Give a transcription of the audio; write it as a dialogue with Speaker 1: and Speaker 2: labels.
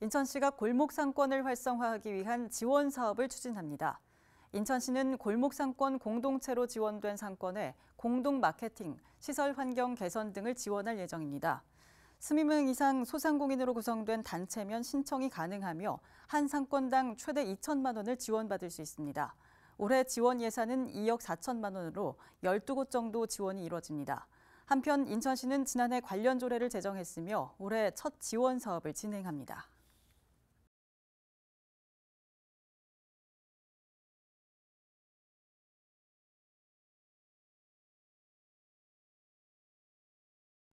Speaker 1: 인천시가 골목 상권을 활성화하기 위한 지원 사업을 추진합니다. 인천시는 골목 상권 공동체로 지원된 상권에 공동 마케팅, 시설 환경 개선 등을 지원할 예정입니다. 2 0명 이상 소상공인으로 구성된 단체면 신청이 가능하며 한 상권당 최대 2천만 원을 지원받을 수 있습니다. 올해 지원 예산은 2억 4천만 원으로 12곳 정도 지원이 이뤄집니다. 한편 인천시는 지난해 관련 조례를 제정했으며 올해 첫 지원 사업을 진행합니다.